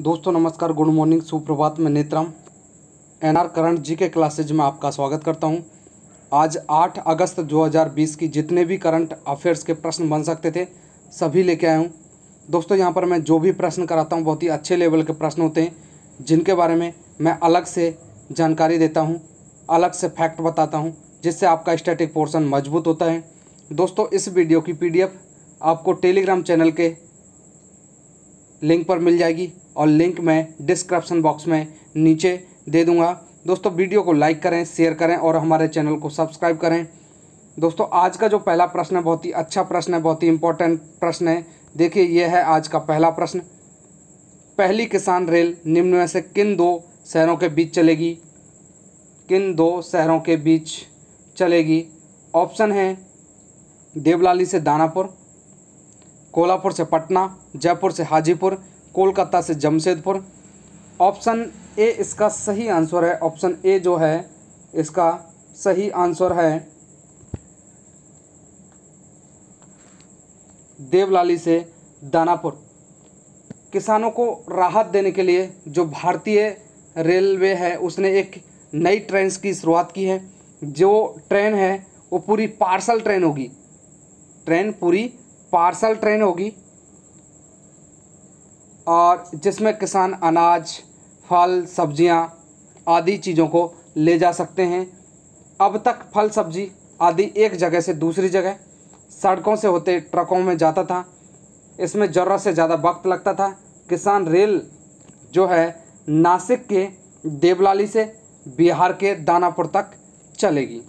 दोस्तों नमस्कार good morning सुप्रभात मैं एन एनआर करण जी के क्लासेज में आपका स्वागत करता हूं आज 8 अगस्त 2020 की जितने भी करंट अफेयर्स के प्रश्न बन सकते थे सभी लेके आया हूं दोस्तों यहां पर मैं जो भी प्रश्न कराता हूं बहुत ही अच्छे लेवल के प्रश्न होते हैं जिनके बारे में मैं अलग से जानकारी देता हूँ अलग से फैक्ट बताता हूँ जिससे आपका स्टैटिक पोर्सन मजबूत होता है दोस्तों इस वीडियो की पी आपको टेलीग्राम चैनल के लिंक पर मिल जाएगी और लिंक मैं डिस्क्रिप्शन बॉक्स में नीचे दे दूँगा दोस्तों वीडियो को लाइक करें शेयर करें और हमारे चैनल को सब्सक्राइब करें दोस्तों आज का जो पहला प्रश्न है बहुत ही अच्छा प्रश्न है बहुत ही इंपॉर्टेंट प्रश्न है देखिए यह है आज का पहला प्रश्न पहली किसान रेल निम्न में से किन दो शहरों के बीच चलेगी किन दो शहरों के बीच चलेगी ऑप्शन है देवलाली से दानापुर कोल्हापुर से पटना जयपुर से हाजीपुर कोलकाता से जमशेदपुर ऑप्शन ए इसका सही आंसर है ऑप्शन ए जो है इसका सही आंसर है देवलाली से दानापुर किसानों को राहत देने के लिए जो भारतीय रेलवे है उसने एक नई ट्रेन की शुरुआत की है जो ट्रेन है वो पूरी पार्सल ट्रेन होगी ट्रेन पूरी पार्सल ट्रेन होगी और जिसमें किसान अनाज फल सब्जियां आदि चीज़ों को ले जा सकते हैं अब तक फल सब्जी आदि एक जगह से दूसरी जगह सड़कों से होते ट्रकों में जाता था इसमें ज़रूरत से ज़्यादा वक्त लगता था किसान रेल जो है नासिक के देवलाली से बिहार के दानापुर तक चलेगी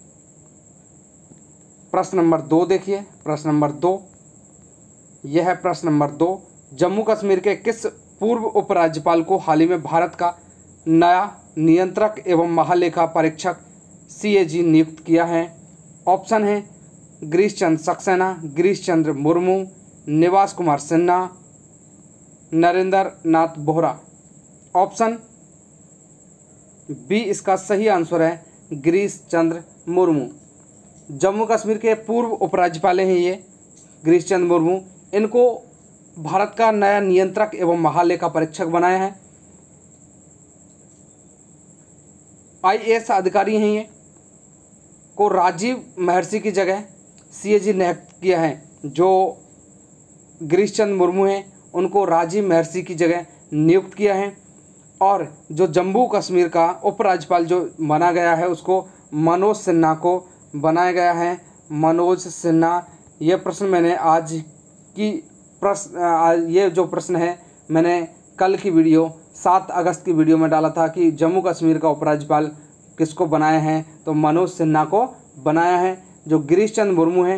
प्रश्न नंबर दो देखिए प्रश्न नंबर दो यह है प्रश्न नंबर दो जम्मू कश्मीर के किस पूर्व उपराज्यपाल को हाल ही में भारत का नया नियंत्रक एवं महालेखा परीक्षक सी नियुक्त किया है ऑप्शन है गिरीश चंद्र सक्सेना गिरीश चंद्र मुर्मू निवास कुमार सिन्हा नरेंद्र नाथ बोहरा ऑप्शन बी इसका सही आंसर है गिरीश चंद्र मुर्मू जम्मू कश्मीर के पूर्व उपराज्यपाल हैं ये गिरीश चंद्र मुर्मू इनको भारत का नया नियंत्रक एवं महालेखा परीक्षक बनाया है आईएएस अधिकारी हैं ये को राजीव महर्षि की जगह सीएजी नियुक्त किया है जो गिरीश चंद्र मुर्मू हैं उनको राजीव महर्षि की जगह नियुक्त किया है और जो जम्मू कश्मीर का उपराज्यपाल जो बना गया है उसको मनोज सिन्हा को बनाया गया है मनोज सिन्हा यह प्रश्न मैंने आज की प्रश्न ये जो प्रश्न है मैंने कल की वीडियो सात अगस्त की वीडियो में डाला था कि जम्मू कश्मीर का उपराज्यपाल किसको बनाया है तो मनोज सिन्हा को बनाया है जो गिरीश चंद मुर्मू हैं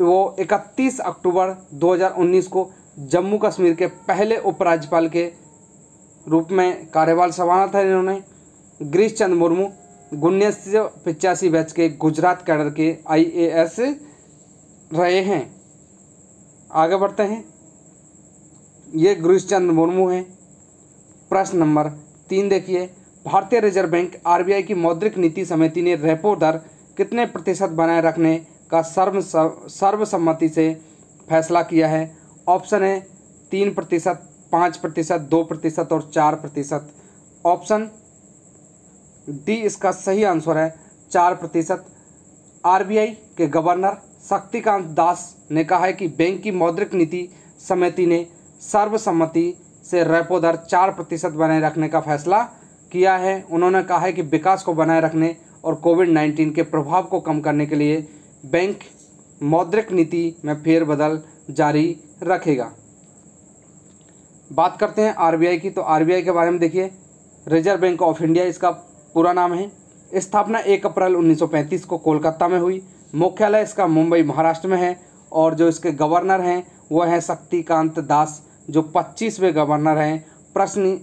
वो 31 अक्टूबर 2019 को जम्मू कश्मीर के पहले उपराज्यपाल के रूप में कार्यभार संभाला था इन्होंने गिरीश चंद मुर्मू उन्नीस सौ पिचासी बैच के गुजरात कैडर के आईएएस रहे हैं आगे बढ़ते हैं ये गिरीश चंद्र मुर्मू हैं प्रश्न नंबर तीन देखिए भारतीय रिजर्व बैंक आरबीआई की मौद्रिक नीति समिति ने रेपो दर कितने प्रतिशत बनाए रखने का सर्व सर्वसम्मति से फैसला किया है ऑप्शन है तीन प्रतिशत पाँच प्रतिशत दो प्रतिशत और चार प्रतिशत ऑप्शन डी इसका सही आंसर है चार प्रतिशत आर के गवर्नर शक्तिकांत दास ने कहा है कि बैंक की मौद्रिक नीति समिति ने सर्वसम्मति से रेपो दर चार प्रतिशत बनाए रखने का फैसला किया है उन्होंने कहा है कि विकास को बनाए रखने और कोविड नाइन्टीन के प्रभाव को कम करने के लिए बैंक मौद्रिक नीति में फेरबदल जारी रखेगा बात करते हैं आरबीआई की तो आरबीआई के बारे में देखिए रिजर्व बैंक ऑफ इंडिया इसका पूरा नाम है स्थापना एक अप्रैल 1935 को कोलकाता में हुई मुख्यालय इसका मुंबई महाराष्ट्र में है और जो इसके गवर्नर हैं वो हैं शक्तिकांत दास जो पच्चीसवें गवर्नर हैं प्रश्न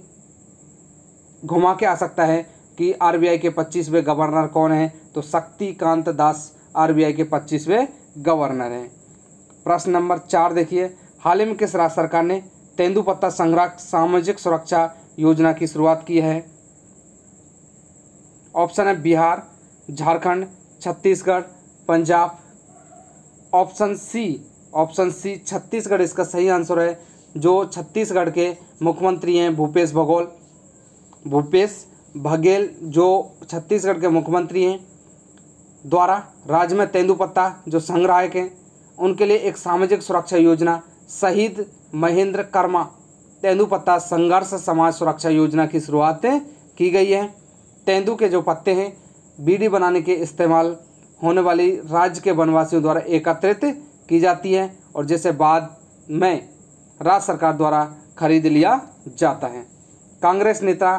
घुमा के आ सकता है कि आरबीआई के पच्चीसवें गवर्नर कौन हैं तो शक्तिकांत दास आरबीआई के पच्चीसवें गवर्नर हैं प्रश्न नंबर चार देखिए हाल ही में किस राज्य सरकार ने तेंदुपत्ता संग्रह सामाजिक सुरक्षा योजना की शुरुआत की है ऑप्शन है Bihar Jharkhand Chhattisgarh Punjab option C option C Chhattisgarh इसका सही आंसर है जो छत्तीसगढ़ के मुख्यमंत्री हैं भूपेश बघेल भूपेश बघेल जो छत्तीसगढ़ के मुख्यमंत्री हैं द्वारा राज्य में तेंदुपत्ता जो संग्राहक हैं उनके लिए एक सामाजिक सुरक्षा योजना शहीद महेंद्र कर्मा तेंदुपत्ता संघर्ष समाज सुरक्षा योजना की शुरुआत की गई है तेंदु के जो पत्ते हैं बीड़ी बनाने के इस्तेमाल होने वाली राज्य के वनवासियों द्वारा एकत्रित की जाती है और जैसे बाद में राज्य सरकार द्वारा खरीद लिया जाता है कांग्रेस नेता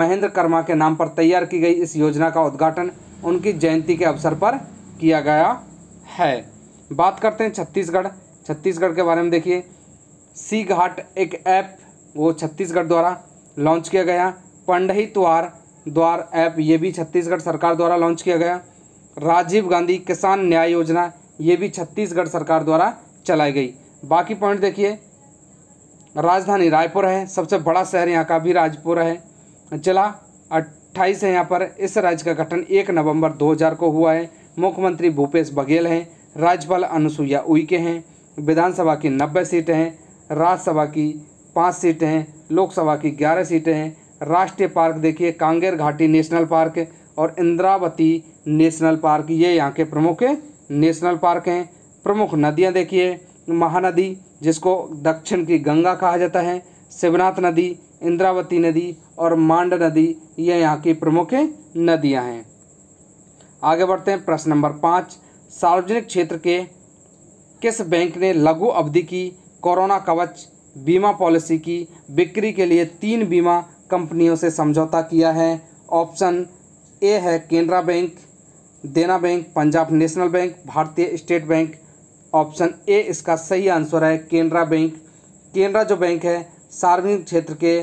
महेंद्र कर्मा के नाम पर तैयार की गई इस योजना का उद्घाटन उनकी जयंती के अवसर पर किया गया है बात करते हैं छत्तीसगढ़ छत्तीसगढ़ के बारे में देखिए सी घाट एक ऐप वो छत्तीसगढ़ द्वारा लॉन्च किया गया पंडही त्वार द्वार ऐप ये भी छत्तीसगढ़ सरकार द्वारा लॉन्च किया गया राजीव गांधी किसान न्याय योजना ये भी छत्तीसगढ़ सरकार द्वारा चलाई गई बाकी पॉइंट देखिए राजधानी रायपुर है सबसे बड़ा शहर यहाँ का भी राजपुर है जिला अट्ठाईस है यहाँ पर इस राज्य का गठन एक नवंबर 2000 को हुआ है मुख्यमंत्री भूपेश बघेल हैं राज्यपाल अनुसुईया उइके हैं विधानसभा की नब्बे सीटें हैं राज्यसभा की पाँच सीटें हैं लोकसभा की ग्यारह सीटें हैं राष्ट्रीय पार्क देखिए कांगेर घाटी नेशनल पार्क और इंद्रावती नेशनल पार्क ये यहाँ के प्रमुख नेशनल पार्क हैं प्रमुख नदियाँ देखिए महानदी जिसको दक्षिण की गंगा कहा जाता है शिवनाथ नदी इंद्रावती नदी और मांड नदी ये यहाँ की प्रमुख नदियाँ हैं आगे बढ़ते हैं प्रश्न नंबर पाँच सार्वजनिक क्षेत्र के किस बैंक ने लघु अवधि की कोरोना कवच बीमा पॉलिसी की बिक्री के लिए तीन बीमा कंपनियों से समझौता किया है ऑप्शन ए है Canara Bank Dena Bank Punjab National Bank Bharatiya State Bank option A इसका सही आंसर है केनरा बैंक केनरा जो बैंक है सार्वजनिक क्षेत्र के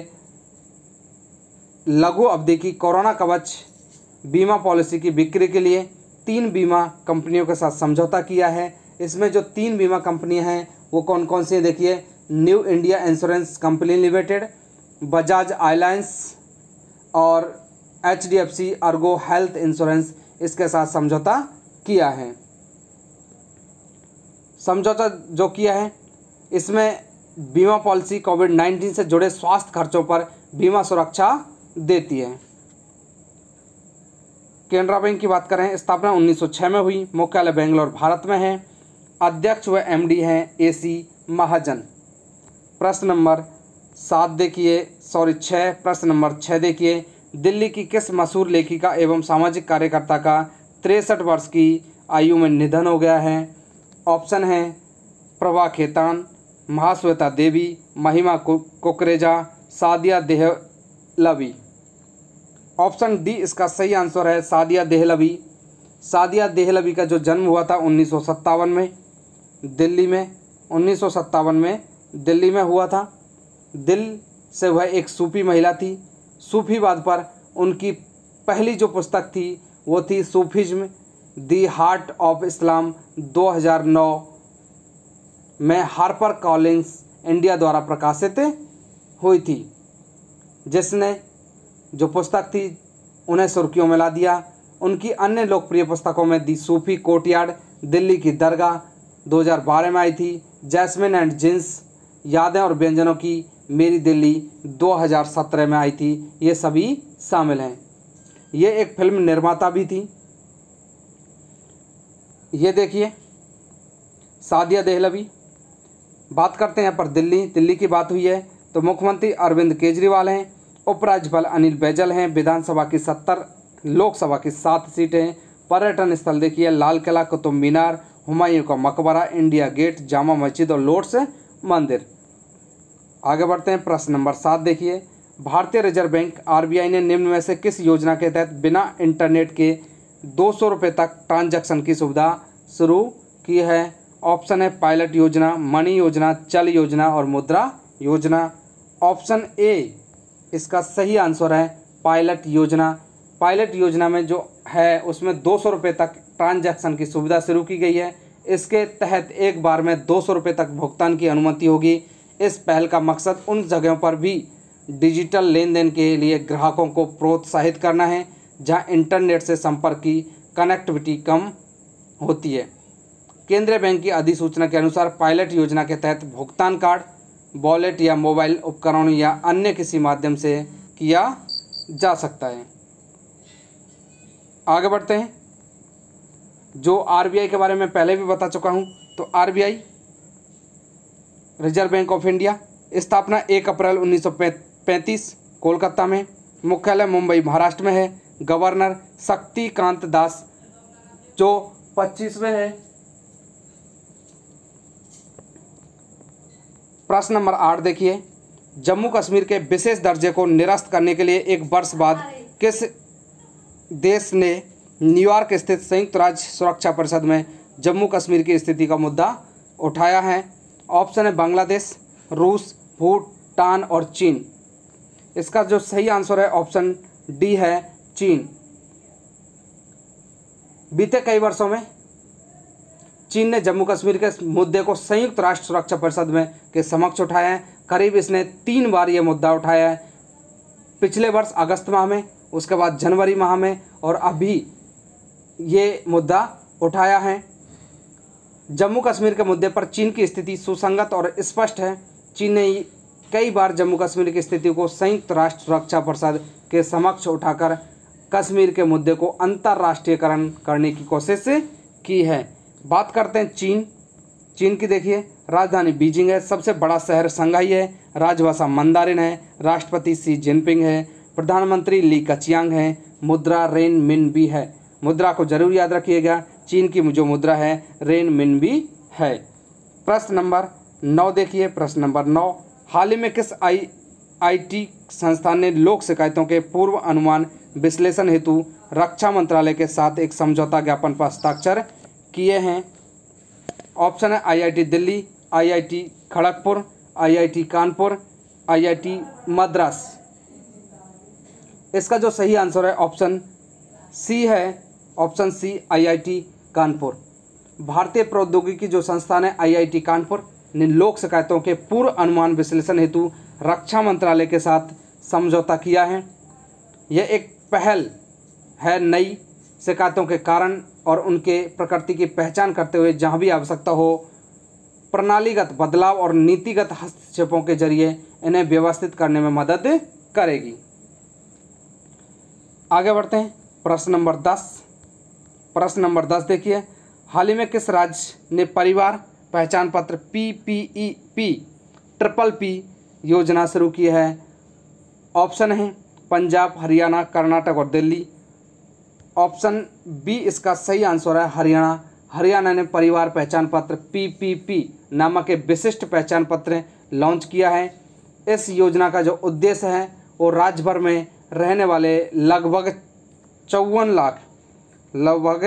लघु अवधि की कोरोना कवच बीमा पॉलिसी की बिक्री के लिए तीन बीमा कंपनियों के साथ समझौता किया है इसमें जो तीन बीमा कंपनियां हैं वो कौन कौन सी हैं देखिए New India Insurance Company Limited Bajaj Allianz और H D F C Ergo Health Insurance इसके साथ समझौता किया है समझौता जो किया है इसमें बीमा पॉलिसी कोविड नाइन्टीन से जुड़े स्वास्थ्य खर्चों पर बीमा सुरक्षा देती है केनरा बैंक की बात करें स्थापना 1906 में हुई मुख्यालय बेंगलोर भारत में है अध्यक्ष व एमडी हैं एसी महाजन प्रश्न नंबर सात देखिए सॉरी छः प्रश्न नंबर छः देखिए दिल्ली की किस मशहूर लेखिका एवं सामाजिक कार्यकर्ता का तिरसठ वर्ष की आयु में निधन हो गया है ऑप्शन हैं प्रभा खेतान महाश्वेता देवी महिमा कुकरेजा सादिया देहलवी ऑप्शन डी इसका सही आंसर है सादिया देहलवी सादिया देहलवी का जो जन्म हुआ था उन्नीस में दिल्ली में उन्नीस में दिल्ली में हुआ था दिल से वह एक सूफी महिला थी सूफीवाद पर उनकी पहली जो पुस्तक थी वो थी Sufism the heart of Islam 2009 में हार्पर कॉलिंग्स इंडिया द्वारा प्रकाशित हुई थी जिसने जो पुस्तक थी उन्हें सुर्खियों में ला दिया उनकी अन्य लोकप्रिय पुस्तकों में दी सूफी कोर्टयार्ड दिल्ली की दरगाह 2012 में आई थी जैस्मिन एंड जिन्स यादें और व्यंजनों की मेरी दिल्ली 2017 में आई थी ये सभी शामिल हैं ये एक फिल्म निर्माता भी थी ये देखिए सादिया देहलवी बात करते हैं पर दिल्ली दिल्ली की बात हुई है तो मुख्यमंत्री अरविंद केजरीवाल हैं उपराज्यपाल अनिल बैजल हैं विधानसभा की सत्तर लोकसभा की सात सीटें पर्यटन स्थल देखिए लाल किला कुतुब मीनार हुमायूं का मकबरा इंडिया गेट जामा मस्जिद और लोट्स मंदिर आगे बढ़ते हैं प्रश्न नंबर सात देखिए भारतीय रिजर्व बैंक आरबीआई ने निम्न में से किस योजना के तहत बिना इंटरनेट के दो सौ रुपये तक ट्रांजैक्शन की सुविधा शुरू की है ऑप्शन है पायलट योजना मणि योजना चल योजना और मुद्रा योजना ऑप्शन ए इसका सही आंसर है पायलट योजना पायलट योजना में जो है उसमें दो सौ रुपये तक ट्रांजैक्शन की सुविधा शुरू की गई है इसके तहत एक बार में दो सौ रुपये तक भुगतान की अनुमति होगी इस पहल का मकसद उन जगहों पर भी डिजिटल लेन देन के लिए ग्राहकों को प्रोत्साहित करना है जहां इंटरनेट से संपर्क की कनेक्टिविटी कम होती है केंद्रीय बैंक की अधिसूचना के अनुसार पायलट योजना के तहत भुगतान कार्ड वॉलेट या मोबाइल उपकरण या अन्य किसी माध्यम से किया जा सकता है आगे बढ़ते हैं जो आरबीआई के बारे में पहले भी बता चुका हूं तो RBI reserve bank of India स्थापना 1 अप्रैल 1935 कोलकाता में मुख्यालय मुंबई महाराष्ट्र में है गवर्नर शक्तिकांत दास जो पच्चीसवें हैं प्रश्न नंबर आठ देखिए जम्मू कश्मीर के विशेष दर्जे को निरस्त करने के लिए एक वर्ष बाद किस देश ने न्यूयॉर्क स्थित संयुक्त राज्य सुरक्षा परिषद में जम्मू कश्मीर की स्थिति का मुद्दा उठाया है ऑप्शन है बांग्लादेश रूस भूटान और चीन इसका जो सही आंसर है ऑप्शन डी है चीन बीते कई वर्षों में चीन ने जम्मू कश्मीर के मुद्दे को संयुक्त राष्ट्र सुरक्षा परिषद में के समक्ष उठाया है करीब इसने तीन बार ये मुद्दा उठाया है पिछले वर्ष अगस्त माह में उसके बाद जनवरी माह में और अभी ये मुद्दा उठाया है जम्मू कश्मीर के मुद्दे पर चीन की स्थिति सुसंगत और स्पष्ट है चीन ने कई बार जम्मू कश्मीर की स्थिति को संयुक्त राष्ट्र सुरक्षा परिषद के समक्ष उठाकर कश्मीर के मुद्दे को अंतर्राष्ट्रीयकरण करने की कोशिश की है बात करते हैं चीन चीन की देखिए राजधानी बीजिंग है सबसे बड़ा शहर संघाई है राजभाषा मंदारिन है राष्ट्रपति सी जिनपिंग है प्रधानमंत्री ली कचियांग है मुद्रा रेन मिन भी है मुद्रा को जरूर याद रखिएगा चीन की जो मुद्रा है रेन मिन भी है प्रश्न नंबर नौ देखिए प्रश्न नंबर नौ हाल ही में किस आई आईटी संस्थान ने लोक शिकायतों के पूर्व अनुमान विश्लेषण हेतु रक्षा मंत्रालय के साथ एक समझौता ज्ञापन पर हस्ताक्षर किए हैं ऑप्शन है IIT Delhi IIT Kharagpur IIT Kanpur IIT Madras इसका जो सही आंसर है ऑप्शन सी है ऑप्शन सी आईआईटी कानपुर भारतीय प्रौद्योगिकी जो संस्थान है आईआईटी कानपुर ने लोक शिकायतों के पूर्व अनुमान विश्लेषण हेतु रक्षा मंत्रालय के साथ समझौता किया है यह एक पहल है नई शिकायतों के कारण और उनके प्रकृति की पहचान करते हुए जहाँ भी आवश्यकता हो प्रणालीगत बदलाव और नीतिगत हस्तक्षेपों के जरिए इन्हें व्यवस्थित करने में मदद करेगी आगे बढ़ते हैं प्रश्न नंबर दस प्रश्न नंबर दस देखिए हाल ही में किस राज्य ने परिवार पहचान पत्र P P E P triple P योजना शुरू की है ऑप्शन है पंजाब हरियाणा कर्नाटक और दिल्ली ऑप्शन बी इसका सही आंसर है हरियाणा हरियाणा ने परिवार पहचान पत्र पीपीपी नामक एक विशिष्ट पहचान पत्र लॉन्च किया है इस योजना का जो उद्देश्य है वो राज्य भर में रहने वाले लगभग चौवन लाख लगभग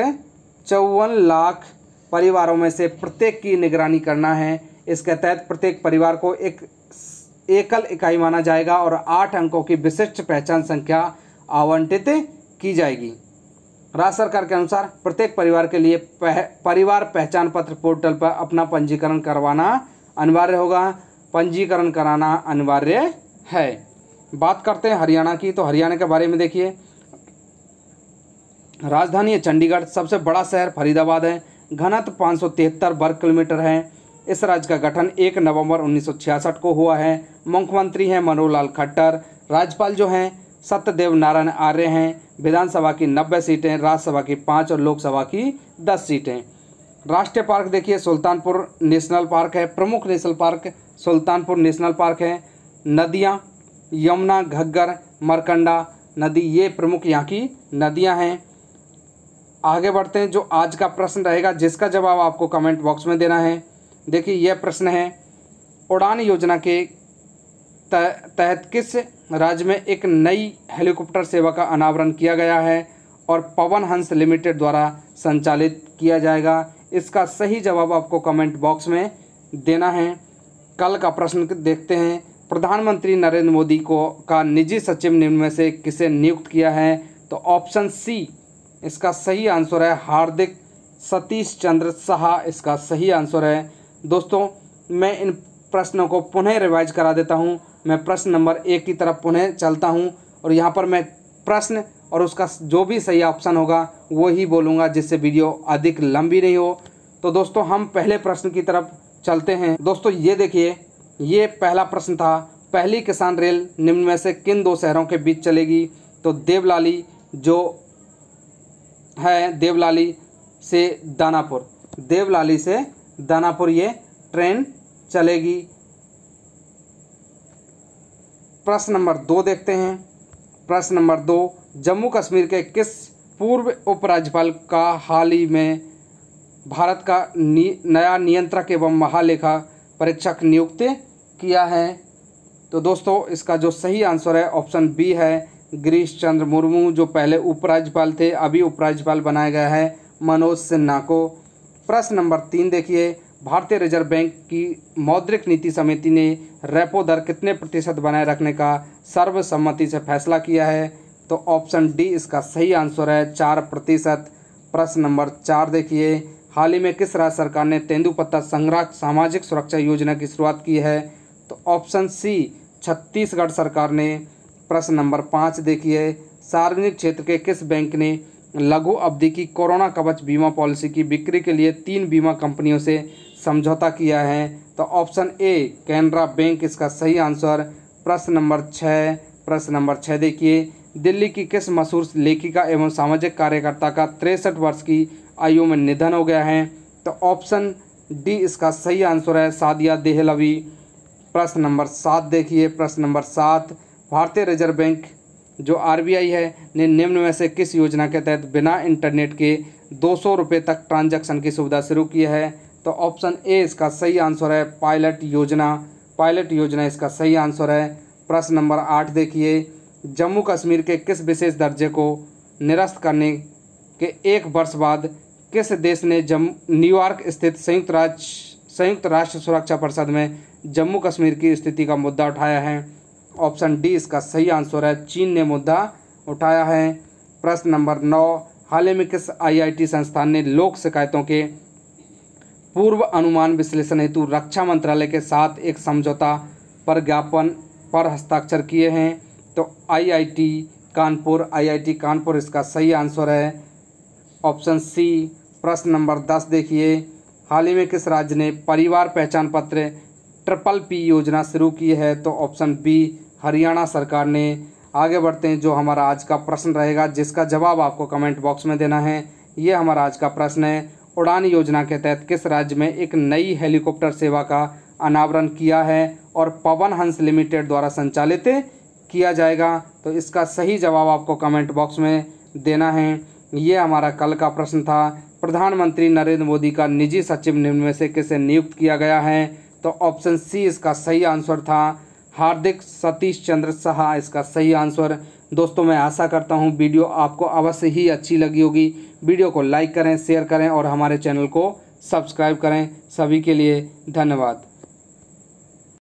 चौवन लाख परिवारों में से प्रत्येक की निगरानी करना है इसके तहत प्रत्येक परिवार को एक एकल इकाई माना जाएगा और आठ अंकों की विशिष्ट पहचान संख्या आवंटित की जाएगी राज्य सरकार के अनुसार प्रत्येक परिवार के लिए पह, परिवार पहचान पत्र पोर्टल पर अपना पंजीकरण करवाना अनिवार्य होगा पंजीकरण कराना अनिवार्य है बात करते हैं हरियाणा की तो हरियाणा के बारे में देखिए राजधानी है चंडीगढ़ सबसे बड़ा शहर फरीदाबाद है घनत्व पाँच वर्ग किलोमीटर है इस राज्य का गठन 1 नवंबर 1966 को हुआ है मुख्यमंत्री हैं मनोहर खट्टर राज्यपाल जो हैं सत्यदेव नारायण आर्य हैं विधानसभा की नब्बे सीटें राज्यसभा की पाँच और लोकसभा की दस सीटें राष्ट्रीय पार्क देखिए सुल्तानपुर नेशनल पार्क है प्रमुख national park Sultanpur national park है नदियाँ यमुना घग्गर मरकंडा नदी ये प्रमुख यहाँ की नदियाँ हैं आगे बढ़ते हैं जो आज का प्रश्न रहेगा जिसका जवाब आपको कमेंट बॉक्स में देना है देखिए यह प्रश्न है उड़ान योजना के तहत किस राज्य में एक नई हेलीकॉप्टर सेवा का अनावरण किया गया है और पवन हंस लिमिटेड द्वारा संचालित किया जाएगा इसका सही जवाब आपको कमेंट बॉक्स में देना है कल का प्रश्न देखते हैं प्रधानमंत्री नरेंद्र मोदी को का निजी सचिव निम्न में से किसे नियुक्त किया है तो ऑप्शन सी इसका सही आंसर है हार्दिक सतीश चंद्र शाह इसका सही आंसर है दोस्तों मैं इन प्रश्नों को पुनः रिवाइज करा देता हूँ मैं प्रश्न नंबर एक की तरफ पुनः चलता हूँ और यहाँ पर मैं प्रश्न और उसका जो भी सही ऑप्शन होगा वो ही बोलूँगा जिससे वीडियो अधिक लंबी नहीं हो तो दोस्तों हम पहले प्रश्न की तरफ चलते हैं दोस्तों ये देखिए ये पहला प्रश्न था पहली किसान रेल निम्न में से किन दो शहरों के बीच चलेगी तो देवलाली जो है देवलाली से दानापुर देवलाली से दानापुर ये ट्रेन चलेगी प्रश्न नंबर दो देखते हैं प्रश्न नंबर दो जम्मू कश्मीर के किस पूर्व उपराज्यपाल का हाल ही में भारत का नया नियंत्रक एवं महालेखा परीक्षक नियुक्त किया है तो दोस्तों इसका जो सही आंसर है ऑप्शन बी है गिरीश चंद्र मुर्मू जो पहले उपराज्यपाल थे अभी उपराज्यपाल बनाया गया है मनोज सिन्हा को प्रश्न नंबर तीन देखिए भारतीय रिजर्व बैंक की मौद्रिक नीति समिति ने रेपो दर कितने प्रतिशत बनाए रखने का सर्वसम्मति से फैसला किया है तो ऑप्शन डी इसका सही आंसर है चार प्रतिशत प्रश्न नंबर चार देखिए हाल ही में किस राज्य सरकार ने तेंदुपत्ता संग्रह सामाजिक सुरक्षा योजना की शुरुआत की है तो ऑप्शन सी छत्तीसगढ़ सरकार ने प्रश्न नंबर पाँच देखिए सार्वजनिक क्षेत्र के किस बैंक ने लघु अवधि की कोरोना कवच बीमा पॉलिसी की बिक्री के लिए तीन बीमा कंपनियों से समझौता किया है तो ऑप्शन ए कैनरा बैंक इसका सही आंसर प्रश्न नंबर छः प्रश्न नंबर छः देखिए दिल्ली की किस मशहूर लेखिका एवं सामाजिक कार्यकर्ता का तिरसठ वर्ष की आयु में निधन हो गया है तो ऑप्शन डी इसका सही आंसर है सादिया देहलवी प्रश्न नंबर सात देखिए प्रश्न नंबर सात भारतीय रिजर्व बैंक जो आरबीआई है ने निम्न में से किस योजना के तहत बिना इंटरनेट के दो सौ रुपये तक ट्रांजैक्शन की सुविधा शुरू की है तो ऑप्शन ए इसका सही आंसर है पायलट योजना पायलट योजना इसका सही आंसर है प्रश्न नंबर आठ देखिए जम्मू कश्मीर के किस विशेष दर्जे को निरस्त करने के एक वर्ष बाद किस देश ने जम न्यूयॉर्क स्थित संयुक्त राज्य संयुक्त राष्ट्र सुरक्षा परिषद में जम्मू कश्मीर की स्थिति का मुद्दा उठाया है ऑप्शन डी इसका सही आंसर है चीन ने मुद्दा उठाया है प्रश्न नंबर नौ हाल ही में किस आईआईटी संस्थान ने लोक शिकायतों के पूर्व अनुमान विश्लेषण हेतु रक्षा मंत्रालय के साथ एक समझौता पर ज्ञापन पर हस्ताक्षर किए हैं तो आईआईटी कानपुर आईआईटी कानपुर इसका सही आंसर है ऑप्शन सी प्रश्न नंबर दस देखिए हाल ही में किस राज्य ने परिवार पहचान पत्र ट्रिपल पी योजना शुरू की है तो ऑप्शन बी हरियाणा सरकार ने आगे बढ़ते हैं जो हमारा आज का प्रश्न रहेगा जिसका जवाब आपको कमेंट बॉक्स में देना है ये हमारा आज का प्रश्न है उड़ान योजना के तहत किस राज्य में एक नई हेलीकॉप्टर सेवा का अनावरण किया है और पवन हंस लिमिटेड द्वारा संचालित किया जाएगा तो इसका सही जवाब आपको कमेंट बॉक्स में देना है ये हमारा कल का प्रश्न था प्रधानमंत्री नरेंद्र मोदी का निजी सचिव निम्न में से किसे नियुक्त किया गया है तो ऑप्शन सी इसका सही आंसर था हार्दिक सतीश चंद्र सहा इसका सही आंसर दोस्तों मैं आशा करता हूँ वीडियो आपको अवश्य ही अच्छी लगी होगी वीडियो को लाइक करें शेयर करें और हमारे चैनल को सब्सक्राइब करें सभी के लिए धन्यवाद